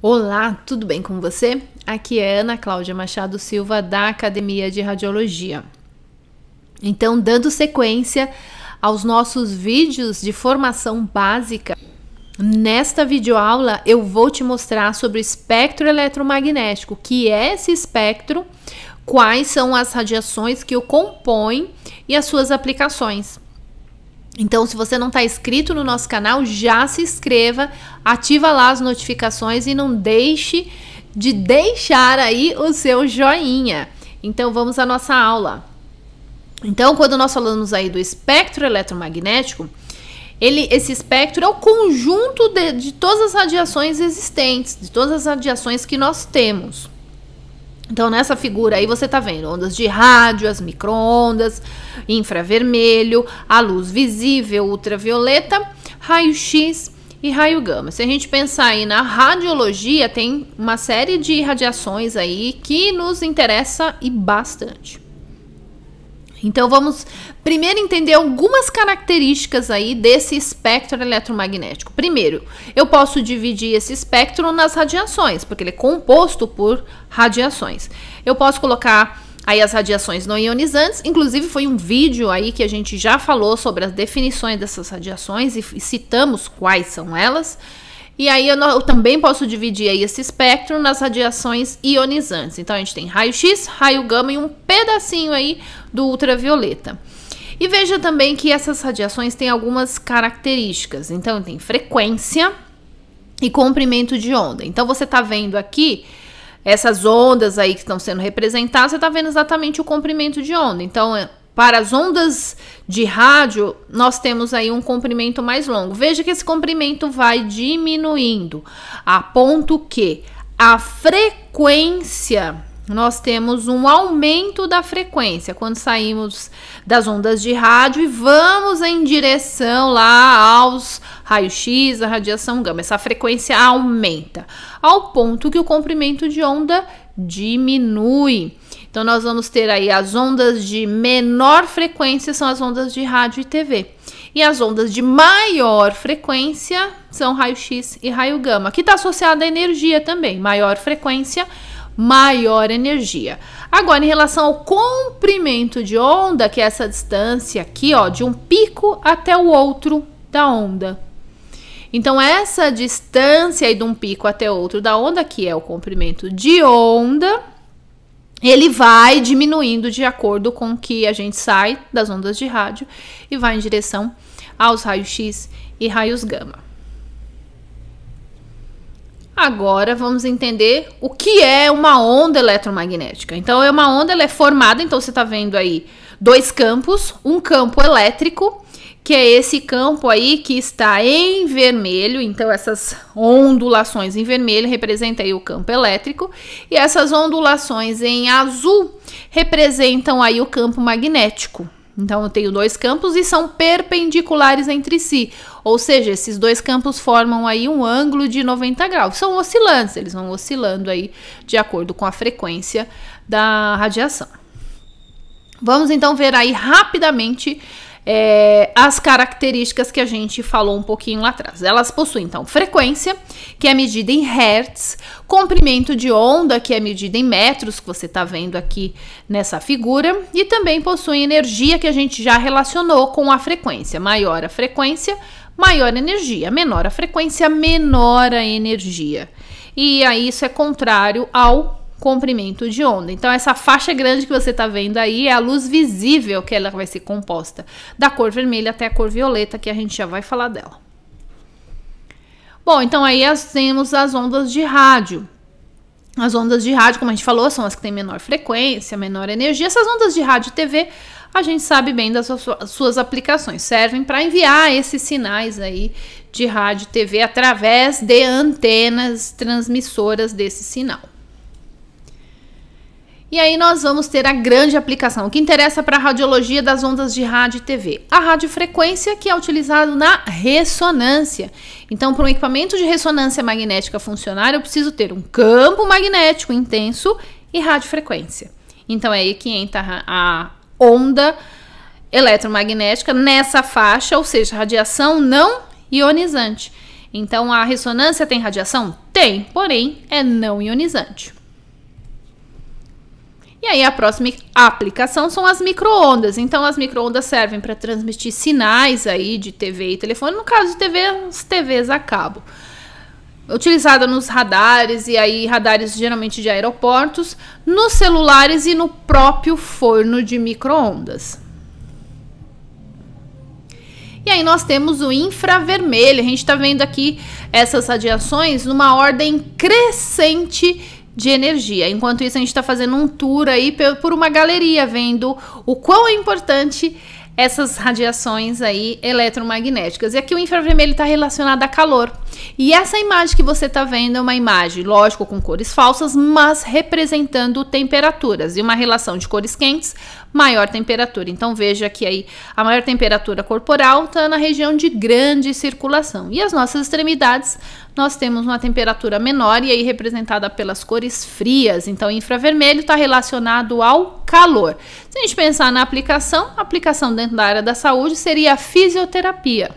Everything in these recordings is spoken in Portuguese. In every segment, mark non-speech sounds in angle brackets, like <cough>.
Olá, tudo bem com você? Aqui é Ana Cláudia Machado Silva da Academia de Radiologia. Então, dando sequência aos nossos vídeos de formação básica, nesta videoaula eu vou te mostrar sobre o espectro eletromagnético, que é esse espectro, quais são as radiações que o compõem e as suas aplicações. Então, se você não está inscrito no nosso canal, já se inscreva, ativa lá as notificações e não deixe de deixar aí o seu joinha. Então, vamos à nossa aula. Então, quando nós falamos aí do espectro eletromagnético, ele, esse espectro é o conjunto de, de todas as radiações existentes, de todas as radiações que nós temos. Então, nessa figura aí você tá vendo ondas de rádio, as microondas, infravermelho, a luz visível, ultravioleta, raio-x e raio gama. Se a gente pensar aí na radiologia, tem uma série de radiações aí que nos interessa e bastante. Então vamos primeiro entender algumas características aí desse espectro eletromagnético. Primeiro, eu posso dividir esse espectro nas radiações, porque ele é composto por radiações. Eu posso colocar aí as radiações não ionizantes, inclusive foi um vídeo aí que a gente já falou sobre as definições dessas radiações e citamos quais são elas. E aí eu, eu também posso dividir aí esse espectro nas radiações ionizantes. Então a gente tem raio-x, raio gama e um pedacinho aí do ultravioleta. E veja também que essas radiações têm algumas características. Então tem frequência e comprimento de onda. Então você está vendo aqui essas ondas aí que estão sendo representadas, você está vendo exatamente o comprimento de onda. Então, é para as ondas de rádio, nós temos aí um comprimento mais longo. Veja que esse comprimento vai diminuindo, a ponto que a frequência nós temos um aumento da frequência quando saímos das ondas de rádio e vamos em direção lá aos raios x a radiação gama. Essa frequência aumenta ao ponto que o comprimento de onda diminui. Então nós vamos ter aí as ondas de menor frequência são as ondas de rádio e TV. E as ondas de maior frequência são raio-x e raio-gama, que está associada à energia também. Maior frequência, maior energia. Agora, em relação ao comprimento de onda, que é essa distância aqui, ó, de um pico até o outro da onda. Então, essa distância aí de um pico até outro da onda, que é o comprimento de onda, ele vai diminuindo de acordo com que a gente sai das ondas de rádio e vai em direção aos raios-x e raios gama. Agora vamos entender o que é uma onda eletromagnética. Então, é uma onda, ela é formada, então você está vendo aí dois campos, um campo elétrico que é esse campo aí que está em vermelho, então essas ondulações em vermelho representam aí o campo elétrico e essas ondulações em azul representam aí o campo magnético. Então eu tenho dois campos e são perpendiculares entre si, ou seja, esses dois campos formam aí um ângulo de 90 graus. São oscilantes, eles vão oscilando aí de acordo com a frequência da radiação. Vamos então ver aí rapidamente é, as características que a gente falou um pouquinho lá atrás. Elas possuem, então, frequência, que é medida em hertz, comprimento de onda, que é medida em metros, que você está vendo aqui nessa figura, e também possuem energia, que a gente já relacionou com a frequência. Maior a frequência, maior a energia. Menor a frequência, menor a energia. E aí isso é contrário ao comprimento de onda. Então, essa faixa grande que você está vendo aí é a luz visível que ela vai ser composta, da cor vermelha até a cor violeta, que a gente já vai falar dela. Bom, então aí temos as ondas de rádio. As ondas de rádio, como a gente falou, são as que têm menor frequência, menor energia. Essas ondas de rádio e TV, a gente sabe bem das suas aplicações, servem para enviar esses sinais aí de rádio e TV através de antenas transmissoras desse sinal. E aí nós vamos ter a grande aplicação que interessa para a radiologia das ondas de rádio e TV, a radiofrequência que é utilizado na ressonância. Então, para um equipamento de ressonância magnética funcionar, eu preciso ter um campo magnético intenso e radiofrequência. Então é aí que entra a onda eletromagnética nessa faixa, ou seja, radiação não ionizante. Então a ressonância tem radiação? Tem, porém é não ionizante. E aí a próxima aplicação são as microondas. Então as microondas servem para transmitir sinais aí de TV e telefone, no caso de TV, as é TVs a cabo. Utilizada nos radares e aí radares geralmente de aeroportos, nos celulares e no próprio forno de microondas. E aí nós temos o infravermelho. A gente está vendo aqui essas radiações numa ordem crescente de energia. Enquanto isso, a gente está fazendo um tour aí por uma galeria, vendo o quão é importante essas radiações aí eletromagnéticas. E aqui o infravermelho está relacionado a calor. E essa imagem que você está vendo é uma imagem, lógico, com cores falsas, mas representando temperaturas e uma relação de cores quentes, maior temperatura. Então veja que aí a maior temperatura corporal está na região de grande circulação e as nossas extremidades nós temos uma temperatura menor e aí representada pelas cores frias. Então, infravermelho está relacionado ao calor. Se a gente pensar na aplicação, a aplicação dentro da área da saúde seria a fisioterapia.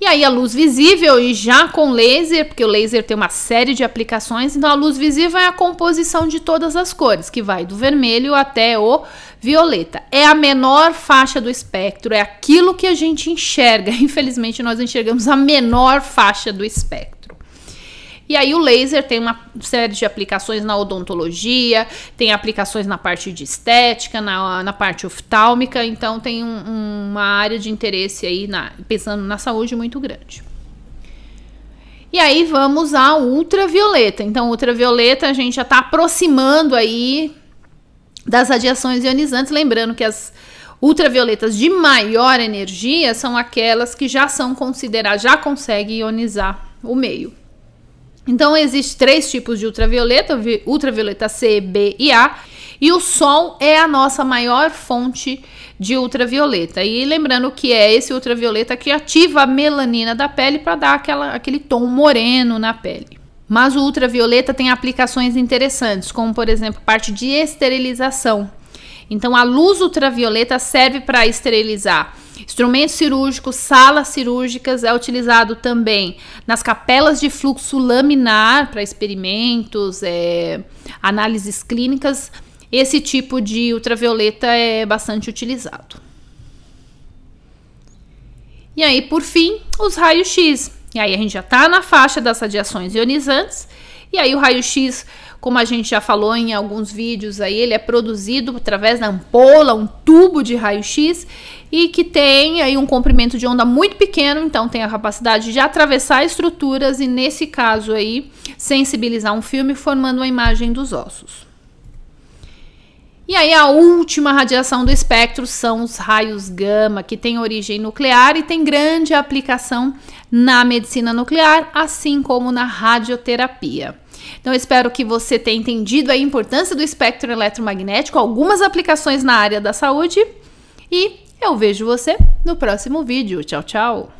E aí a luz visível e já com laser, porque o laser tem uma série de aplicações, então a luz visível é a composição de todas as cores, que vai do vermelho até o Violeta é a menor faixa do espectro, é aquilo que a gente enxerga. <laughs> Infelizmente, nós enxergamos a menor faixa do espectro. E aí, o laser tem uma série de aplicações na odontologia, tem aplicações na parte de estética, na, na parte oftálmica, então tem um, uma área de interesse aí, na, pensando na saúde, muito grande. E aí vamos à ultravioleta. Então, ultravioleta a gente já está aproximando aí das radiações ionizantes, lembrando que as ultravioletas de maior energia são aquelas que já são consideradas, já conseguem ionizar o meio. Então existem três tipos de ultravioleta, ultravioleta C, B e A, e o sol é a nossa maior fonte de ultravioleta. E lembrando que é esse ultravioleta que ativa a melanina da pele para dar aquela, aquele tom moreno na pele. Mas o ultravioleta tem aplicações interessantes, como por exemplo, parte de esterilização. Então a luz ultravioleta serve para esterilizar Instrumentos cirúrgicos, salas cirúrgicas é utilizado também nas capelas de fluxo laminar para experimentos, é, análises clínicas. Esse tipo de ultravioleta é bastante utilizado. E aí, por fim, os raios-x. E aí a gente já está na faixa das radiações ionizantes. E aí o raio-x, como a gente já falou em alguns vídeos aí, ele é produzido através da ampola, um tubo de raio-x e que tem aí um comprimento de onda muito pequeno, então tem a capacidade de atravessar estruturas e nesse caso aí sensibilizar um filme formando uma imagem dos ossos. E aí a última radiação do espectro são os raios gama, que tem origem nuclear e tem grande aplicação na medicina nuclear, assim como na radioterapia. Então, espero que você tenha entendido a importância do espectro eletromagnético, algumas aplicações na área da saúde. E eu vejo você no próximo vídeo. Tchau, tchau!